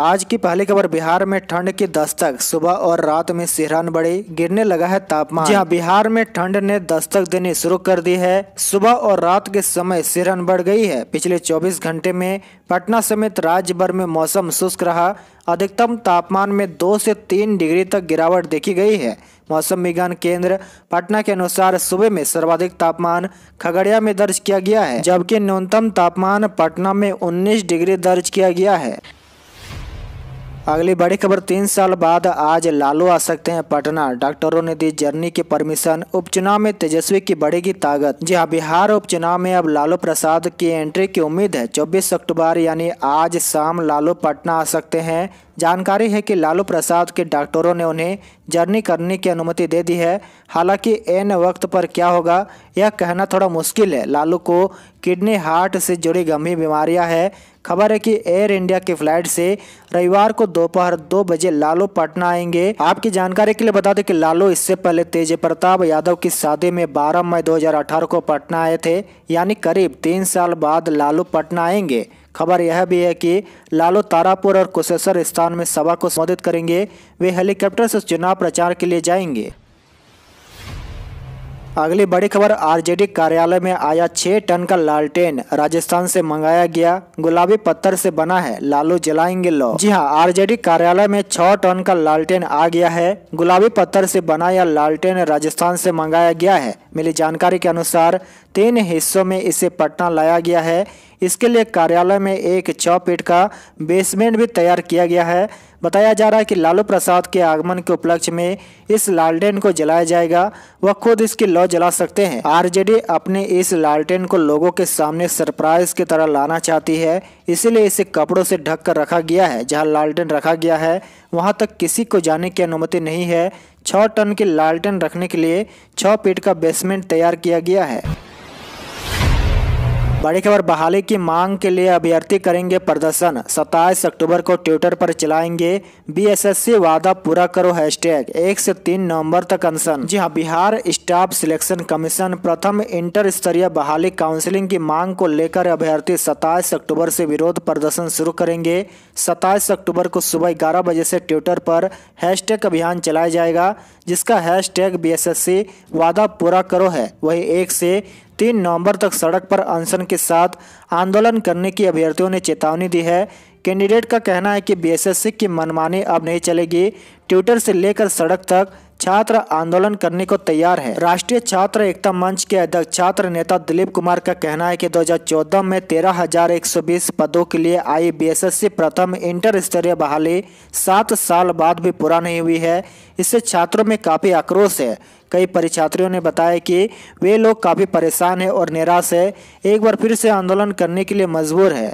आज की पहली खबर बिहार में ठंड की दस्तक सुबह और रात में सिहरन बढ़ी गिरने लगा है तापमान हाँ बिहार में ठंड ने दस्तक देनी शुरू कर दी है सुबह और रात के समय सिहरन बढ़ गई है पिछले 24 घंटे में पटना समेत राज्य भर में मौसम शुष्क रहा अधिकतम तापमान में दो से तीन डिग्री तक गिरावट देखी गई है मौसम विज्ञान केंद्र पटना के अनुसार सुबह में सर्वाधिक तापमान खगड़िया में दर्ज किया गया है जबकि न्यूनतम तापमान पटना में 19 डिग्री दर्ज किया गया है अगली बड़ी खबर तीन साल बाद आज लालू आ सकते हैं पटना डॉक्टरों ने दी जर्नी की परमिशन उपचुनाव में तेजस्वी की बढ़ेगी ताकत जी हाँ बिहार उपचुनाव में अब लालू प्रसाद की एंट्री की उम्मीद है 24 अक्टूबर यानी आज शाम लालू पटना आ सकते हैं जानकारी है कि लालू प्रसाद के डॉक्टरों ने उन्हें जर्नी करने की अनुमति दे दी है हालांकि एन वक्त पर क्या होगा यह कहना थोड़ा मुश्किल है लालू को किडनी हार्ट से जुड़ी गंभीर बीमारियां हैं खबर है कि एयर इंडिया की फ्लाइट से रविवार को दोपहर दो, दो बजे लालू पटना आएंगे आपकी जानकारी के लिए बता दें कि लालू इससे पहले तेज प्रताप यादव की शादी में 12 मई 2018 को पटना आए थे यानी करीब तीन साल बाद लालू पटना आएंगे खबर यह भी है कि लालू तारापुर और कुशेश्वर स्थान में सभा को संबोधित करेंगे वे हेलीकॉप्टर से चुनाव प्रचार के लिए जाएंगे अगली बड़ी खबर आरजेडी कार्यालय में आया छह टन का लालटेन राजस्थान से मंगाया गया गुलाबी पत्थर से बना है लालू जलाएंगे लो जी हाँ आरजेडी कार्यालय में छः टन का लालटेन आ गया है गुलाबी पत्थर से बना यह लालटेन राजस्थान से मंगाया गया है मिली जानकारी के अनुसार तीन हिस्सों में इसे पटना लाया गया है इसके लिए कार्यालय में एक चौपीट का बेसमेंट भी तैयार किया गया है बताया जा रहा है कि लालू प्रसाद के आगमन के उपलक्ष्य में इस लालटेन को जलाया जाएगा वह खुद इसकी लौ जला सकते हैं आरजेडी अपने इस लालटेन को लोगों के सामने सरप्राइज की तरह लाना चाहती है इसीलिए इसे कपड़ों से ढक कर रखा गया है जहां लालटेन रखा गया है वहां तक किसी को जाने की अनुमति नहीं है छः टन की लालटेन रखने के लिए छः फीट का बेसमेंट तैयार किया गया है बड़ी खबर बहाली की मांग के लिए अभ्यर्थी करेंगे प्रदर्शन 27 अक्टूबर को ट्विटर पर चलाएंगे बीएसएससी वादा पूरा करो हैशटैग एक से तीन नवंबर तक अनशन जी हां बिहार स्टाफ सिलेक्शन कमीशन प्रथम इंटर स्तरीय बहाली काउंसलिंग की मांग को लेकर अभ्यर्थी 27 अक्टूबर से विरोध प्रदर्शन शुरू करेंगे 27 अक्टूबर को सुबह ग्यारह बजे से ट्विटर पर हैशटैग अभियान चलाया जाएगा जिसका हैश बीएसएससी वादा पूरा करो है वही एक से तीन नवंबर तक सड़क पर अनशन के साथ आंदोलन करने की अभ्यर्थियों ने चेतावनी दी है कैंडिडेट का कहना है कि बीएसएससी की मनमानी अब नहीं चलेगी ट्विटर से लेकर सड़क तक छात्र आंदोलन करने को तैयार है राष्ट्रीय छात्र एकता मंच के अध्यक्ष छात्र नेता दिलीप कुमार का कहना है कि 2014 में 13,120 पदों के लिए आई बीएसएससी प्रथम इंटर स्तरीय बहाली सात साल बाद भी पूरा नहीं हुई है इससे छात्रों में काफ़ी आक्रोश है कई परीक्षार्थियों ने बताया कि वे लोग काफ़ी परेशान है और निराश है एक बार फिर से आंदोलन करने के लिए मजबूर है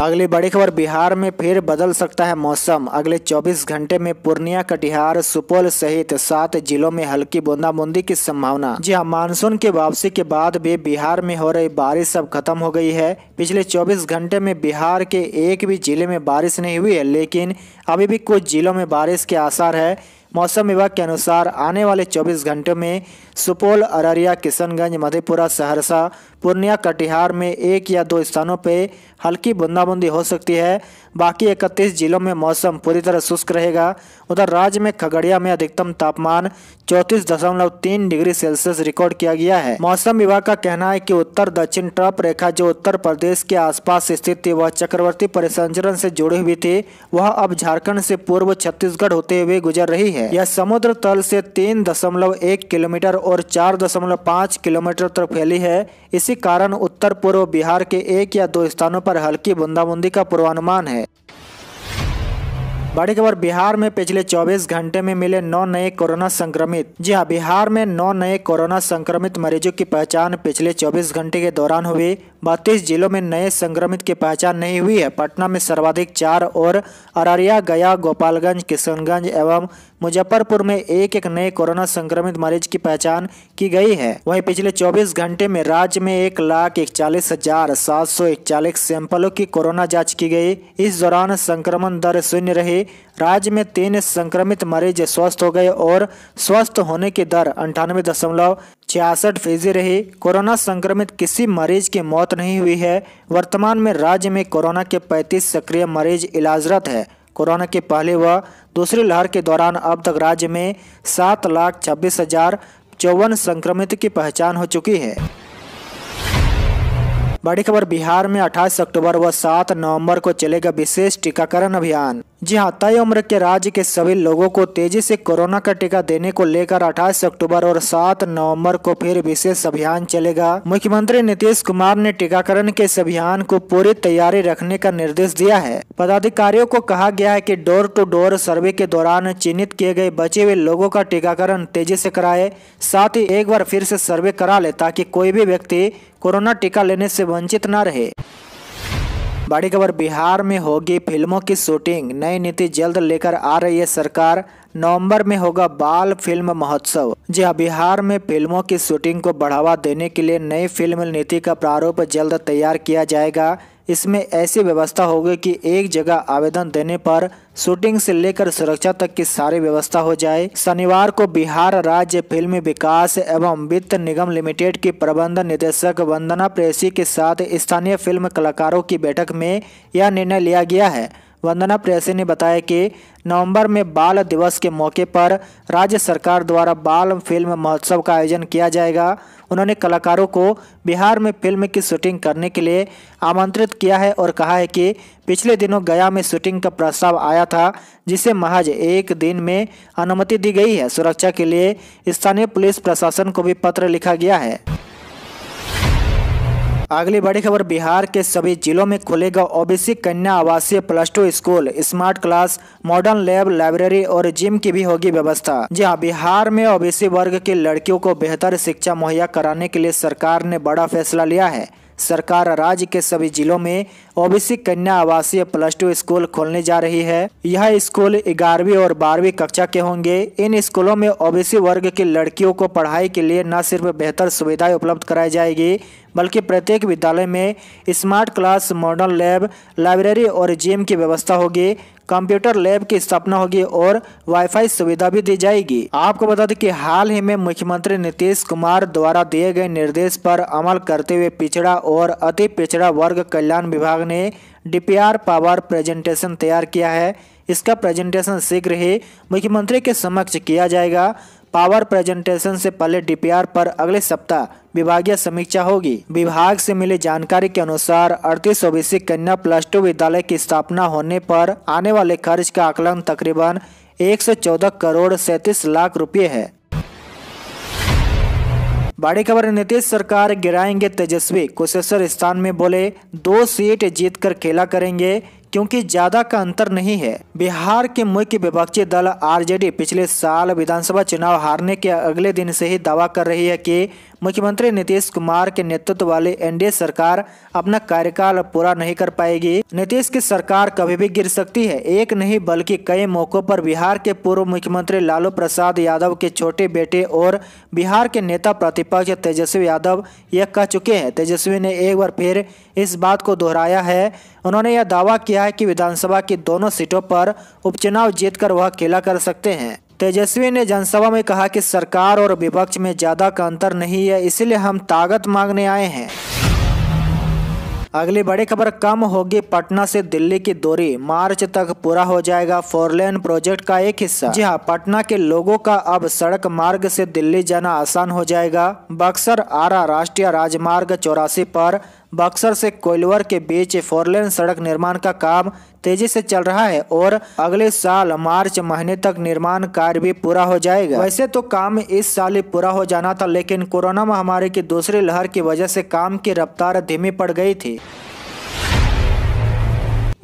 अगली बड़ी खबर बिहार में फिर बदल सकता है मौसम अगले 24 घंटे में पूर्णिया कटिहार सुपौल सहित सात जिलों में हल्की बूंदाबूंदी की संभावना जी हाँ मानसून के वापसी के बाद भी बिहार में हो रही बारिश अब खत्म हो गई है पिछले 24 घंटे में बिहार के एक भी जिले में बारिश नहीं हुई है लेकिन अभी भी कुछ जिलों में बारिश के आसार है मौसम विभाग के अनुसार आने वाले चौबीस घंटों में सुपौल अररिया किशनगंज मधेपुरा सहरसा पूर्णिया कटिहार में एक या दो स्थानों पर हल्की बूंदाबूंदी हो सकती है बाकी इकतीस जिलों में मौसम पूरी तरह शुष्क रहेगा उधर राज्य में खगड़िया में अधिकतम तापमान चौंतीस दशमलव तीन डिग्री सेल्सियस रिकॉर्ड किया गया है मौसम विभाग का कहना है कि उत्तर दक्षिण ट्रप रेखा जो उत्तर प्रदेश के आसपास स्थित थी वह चक्रवर्ती परिसंचरण से जुड़ी हुई थी वह अब झारखंड से पूर्व छत्तीसगढ़ होते हुए गुजर रही है यह समुद्र तल से तीन दशमलव एक किलोमीटर और 4.5 किलोमीटर तक फैली है इसी कारण उत्तर पूर्व बिहार के एक या दो स्थानों पर हल्की बूंदाबूंदी का पूर्वानुमान है बड़ी खबर बिहार में पिछले 24 घंटे में मिले नौ नए कोरोना संक्रमित जी हाँ बिहार में नौ नए कोरोना संक्रमित मरीजों की पहचान पिछले 24 घंटे के दौरान हुई बत्तीस जिलों में नए संक्रमित की पहचान नहीं हुई है पटना में सर्वाधिक चार और अररिया गया गोपालगंज किशनगंज एवं मुजफ्फरपुर में एक एक नए कोरोना संक्रमित मरीज की पहचान की गई है वहीं पिछले 24 घंटे में राज्य में एक लाख इकचालीस हजार सात सौ इकचालीस सैंपलों की कोरोना जांच की गई इस दौरान संक्रमण दर शून्य रही राज्य में तीन संक्रमित मरीज स्वस्थ हो गए और स्वस्थ होने की दर अंठानवे दशमलव छियासठ फीसदी रही कोरोना संक्रमित किसी मरीज की मौत नहीं हुई है वर्तमान में राज्य में कोरोना के पैंतीस सक्रिय मरीज इलाजरत है कोरोना के पहले व दूसरी लहर के दौरान अब तक राज्य में सात लाख छब्बीस हजार चौवन संक्रमित की पहचान हो चुकी है बड़ी खबर बिहार में 28 अक्टूबर व 7 नवंबर को चलेगा विशेष टीकाकरण अभियान जी हाँ तय उम्र के राज्य के सभी लोगों को तेजी से कोरोना का टीका देने को लेकर 28 अक्टूबर और 7 नवंबर को फिर विशेष अभियान चलेगा मुख्यमंत्री नीतीश कुमार ने टीकाकरण के इस अभियान को पूरी तैयारी रखने का निर्देश दिया है पदाधिकारियों को कहा गया है कि डोर टू डोर सर्वे के दौरान चिन्हित किए गए बचे हुए लोगों का टीकाकरण तेजी ऐसी कराए साथ ही एक बार फिर ऐसी सर्वे करा ले ताकि कोई भी व्यक्ति कोरोना टीका लेने से वंचित न रहे बड़ी खबर बिहार में होगी फिल्मों की शूटिंग नई नीति जल्द लेकर आ रही है सरकार नवंबर में होगा बाल फिल्म महोत्सव जी हाँ बिहार में फिल्मों की शूटिंग को बढ़ावा देने के लिए नई फिल्म नीति का प्रारूप जल्द तैयार किया जाएगा इसमें ऐसी व्यवस्था होगी कि एक जगह आवेदन देने पर शूटिंग से लेकर सुरक्षा तक की सारी व्यवस्था हो जाए शनिवार को बिहार राज्य फिल्म विकास एवं वित्त निगम लिमिटेड की प्रबंध निदेशक वंदना प्रेसी के साथ स्थानीय फिल्म कलाकारों की बैठक में यह निर्णय लिया गया है वंदना प्रेसी ने बताया कि नवंबर में बाल दिवस के मौके पर राज्य सरकार द्वारा बाल फिल्म महोत्सव का आयोजन किया जाएगा उन्होंने कलाकारों को बिहार में फिल्म की शूटिंग करने के लिए आमंत्रित किया है और कहा है कि पिछले दिनों गया में शूटिंग का प्रस्ताव आया था जिसे महज एक दिन में अनुमति दी गई है सुरक्षा के लिए स्थानीय पुलिस प्रशासन को भी पत्र लिखा गया है अगली बड़ी खबर बिहार के सभी जिलों में खुलेगा ओबीसी कन्या आवासीय plus two school smart class modern lab library और जिम की भी होगी व्यवस्था जी हाँ बिहार में ओबीसी वर्ग की लड़कियों को बेहतर शिक्षा मुहैया कराने के लिए सरकार ने बड़ा फैसला लिया है सरकार राज्य के सभी जिलों में ओबीसी कन्या आवासीय प्लस टू स्कूल खोलने जा रही है यह स्कूल ग्यारहवीं और बारहवीं कक्षा के होंगे इन स्कूलों में ओबीसी वर्ग की लड़कियों को पढ़ाई के लिए न सिर्फ बेहतर सुविधाएं उपलब्ध कराई जाएगी बल्कि प्रत्येक विद्यालय में smart class modern lab library और जिम की व्यवस्था होगी कंप्यूटर लैब की स्थापना होगी और वाईफाई सुविधा भी दी जाएगी आपको बता दें कि हाल ही में मुख्यमंत्री नीतीश कुमार द्वारा दिए गए निर्देश पर अमल करते हुए पिछड़ा और अति पिछड़ा वर्ग कल्याण विभाग डी ने डीपीआर पावर प्रेजेंटेशन तैयार किया है इसका प्रेजेंटेशन शीघ्र ही मुख्यमंत्री के समक्ष किया जाएगा पावर प्रेजेंटेशन से पहले डीपीआर पर अगले सप्ताह विभागीय समीक्षा होगी विभाग से मिली जानकारी के अनुसार अड़तीस ओबीसी कन्या प्लस टू विद्यालय की स्थापना होने पर आने वाले खर्च का आकलन तकरीबन 114 करोड़ सैतीस लाख रुपये है बड़ी खबर नीतीश सरकार गिराएंगे तेजस्वी कुशेश्वर स्थान में बोले दो सीट जीतकर खेला करेंगे क्योंकि ज्यादा का अंतर नहीं है बिहार के मुख्य विपक्षी दल आरजेडी पिछले साल विधानसभा चुनाव हारने के अगले दिन से ही दावा कर रही है कि मुख्यमंत्री नीतीश कुमार के नेतृत्व वाले एनडीए सरकार अपना कार्यकाल पूरा नहीं कर पाएगी नीतीश की सरकार कभी भी गिर सकती है एक नहीं बल्कि कई मौकों पर बिहार के पूर्व मुख्यमंत्री लालू प्रसाद यादव के छोटे बेटे और बिहार के नेता प्रतिपक्ष तेजस्वी यादव यह कह चुके हैं तेजस्वी ने एक बार फिर इस बात को दोहराया है उन्होंने यह दावा किया है कि विधानसभा की दोनों सीटों पर उपचुनाव जीत वह अकेला कर सकते हैं तेजस्वी ने जनसभा में कहा कि सरकार और विपक्ष में ज़्यादा का अंतर नहीं है इसलिए हम ताकत मांगने आए हैं अगली बड़ी खबर कम होगी पटना से दिल्ली की दूरी मार्च तक पूरा हो जाएगा फोरलेन प्रोजेक्ट का एक हिस्सा जी हाँ पटना के लोगों का अब सड़क मार्ग से दिल्ली जाना आसान हो जाएगा बक्सर आरा राष्ट्रीय राजमार्ग चौरासी पर बक्सर से कोइलवर के बीच फोरलेन सड़क निर्माण का काम तेजी से चल रहा है और अगले साल मार्च महीने तक निर्माण कार्य भी पूरा हो जाएगा वैसे तो काम इस साल ही पूरा हो जाना था लेकिन कोरोना महामारी की दूसरी लहर की वजह से काम की रफ्तार धीमी पड़ गई थी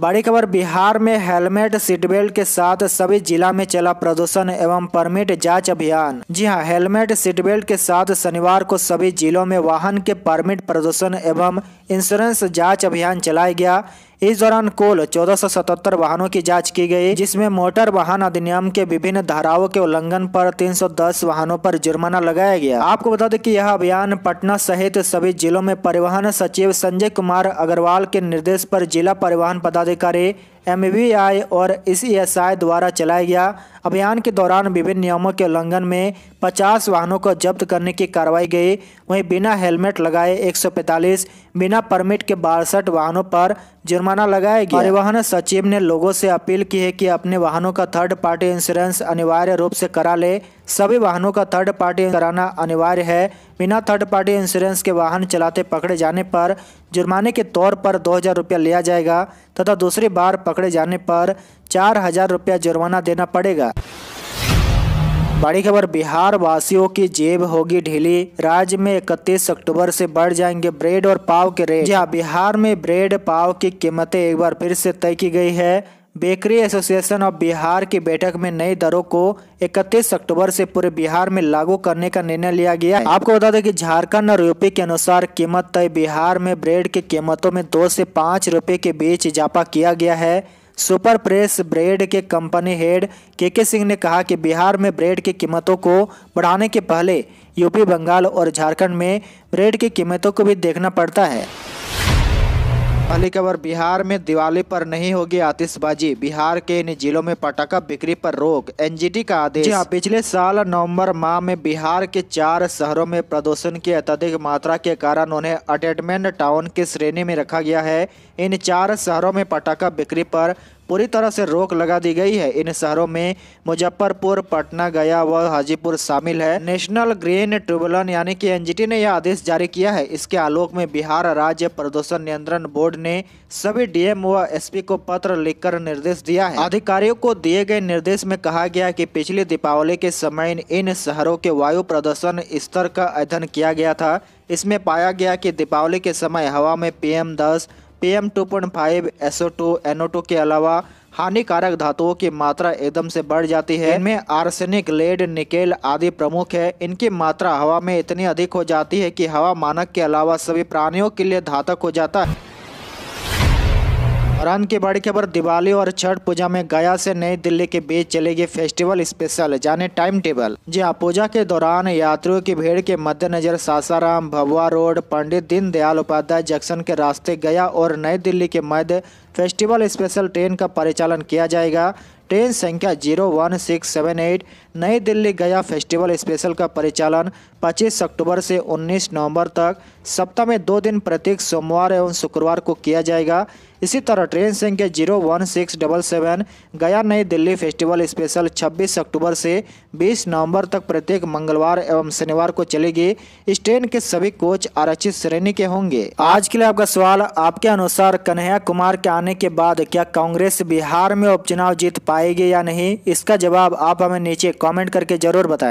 बड़ी खबर बिहार में हेलमेट सीट बेल्ट के साथ सभी जिला में चला प्रदूषण एवं परमिट जांच अभियान जी हां हेलमेट सीट बेल्ट के साथ शनिवार को सभी जिलों में वाहन के परमिट प्रदूषण एवं इंश्योरेंस जांच अभियान चलाया गया इस दौरान कुल 1477 वाहनों की जांच की गई जिसमें मोटर वाहन अधिनियम के विभिन्न धाराओं के उल्लंघन पर 310 वाहनों पर जुर्माना लगाया गया आपको बता दें कि यह अभियान पटना सहित सभी जिलों में परिवहन सचिव संजय कुमार अग्रवाल के निर्देश पर जिला परिवहन पदाधिकारी एम और इस e द्वारा चलाया गया अभियान के दौरान विभिन्न नियमों के उल्लंघन में 50 वाहनों को जब्त करने की कार्रवाई गई वहीं बिना हेलमेट लगाए 145 बिना परमिट के बासठ वाहनों पर जुर्माना लगाया गया परिवहन सचिव ने लोगों से अपील की है कि अपने वाहनों का थर्ड पार्टी इंश्योरेंस अनिवार्य रूप से करा ले सभी वाहनों का थर्ड पार्टी कराना अनिवार्य है बिना थर्ड पार्टी इंश्योरेंस के वाहन चलाते पकड़े जाने पर जुर्माने के तौर पर दो हज़ार रुपया लिया जाएगा तथा दूसरी बार पकड़े जाने पर चार हज़ार रुपया जुर्माना देना पड़ेगा बड़ी खबर बिहार वासियों की जेब होगी ढीली राज्य में 31 अक्टूबर से बढ़ जाएंगे ब्रेड और पाव के रेट जी बिहार में ब्रेड पाव की कीमतें एक बार फिर से तय की गई है बेकरी एसोसिएशन ऑफ बिहार की बैठक में नई दरों को 31 अक्टूबर से पूरे बिहार में लागू करने का निर्णय लिया गया है आपको बता दें कि झारखंड और यूपी के अनुसार कीमत तय बिहार में ब्रेड की कीमतों में दो से पाँच रुपये के बीच इजाफा किया गया है सुपर प्रेस ब्रेड के company head K K Singh ने कहा कि बिहार में ब्रेड की कीमतों को बढ़ाने के पहले यूपी बंगाल और झारखंड में ब्रेड की कीमतों को भी देखना पड़ता है पहली खबर बिहार में दिवाली पर नहीं होगी आतिशबाजी बिहार के इन जिलों में पटाखा बिक्री पर रोक एनजीटी का आदेश हाँ, पिछले साल नवंबर माह में बिहार के चार शहरों में प्रदूषण की अत्यधिक मात्रा के कारण उन्हें अटेटमेंट टाउन की श्रेणी में रखा गया है इन चार शहरों में पटाखा बिक्री पर पूरी तरह से रोक लगा दी गई है इन शहरों में मुजफ्फरपुर पटना गया व हाजीपुर शामिल है नेशनल ग्रीन ट्रिब्यूनल यानी कि एनजीटी ने यह आदेश जारी किया है इसके आलोक में बिहार राज्य प्रदूषण नियंत्रण बोर्ड ने सभी डीएम व एसपी को पत्र लिखकर निर्देश दिया है अधिकारियों को दिए गए निर्देश में कहा गया कि पिछले दीपावली के समय इन शहरों के वायु प्रदूषण स्तर का अध्ययन किया गया था इसमें पाया गया कि दीपावली के समय हवा में पीएम दस P M two point five SO two NO two के अलावा हानिकारक धातुओं की मात्रा एकदम से बढ़ जाती है इनमें आर्सेनिक लेड निकेल आदि प्रमुख है इनकी मात्रा हवा में इतनी अधिक हो जाती है कि हवा मानक के अलावा सभी प्राणियों के लिए धातक हो जाता है और की बड़ी खबर दिवाली और छठ पूजा में गया से नई दिल्ली के बीच चलेगी फेस्टिवल स्पेशल जाने टाइम टेबल जी हाँ पूजा के दौरान यात्रियों की भीड़ के मद्देनजर सासाराम भवुआ रोड पंडित दीनदयाल उपाध्याय जंक्शन के रास्ते गया और नई दिल्ली के मध्य फेस्टिवल स्पेशल ट्रेन का परिचालन किया जाएगा ट्रेन संख्या zero one six seven eight New Delhi गया फेस्टिवल स्पेशल का परिचालन 25 अक्टूबर से 19 नवंबर तक सप्ताह में दो दिन प्रत्येक सोमवार एवं शुक्रवार को किया जाएगा इसी तरह ट्रेन संख्या zero one six double seven Gaya New Delhi festival special 26 अक्टूबर से 20 नवंबर तक प्रत्येक मंगलवार एवं शनिवार को चलेगी इस ट्रेन के सभी कोच आरक्षित श्रेणी के होंगे आज के लिए आपका सवाल आपके अनुसार कन्हैया कुमार के आने के बाद क्या कांग्रेस बिहार में उपचुनाव जीत पाए पाएंगे या नहीं इसका जवाब आप हमें नीचे कमेंट करके ज़रूर बताएं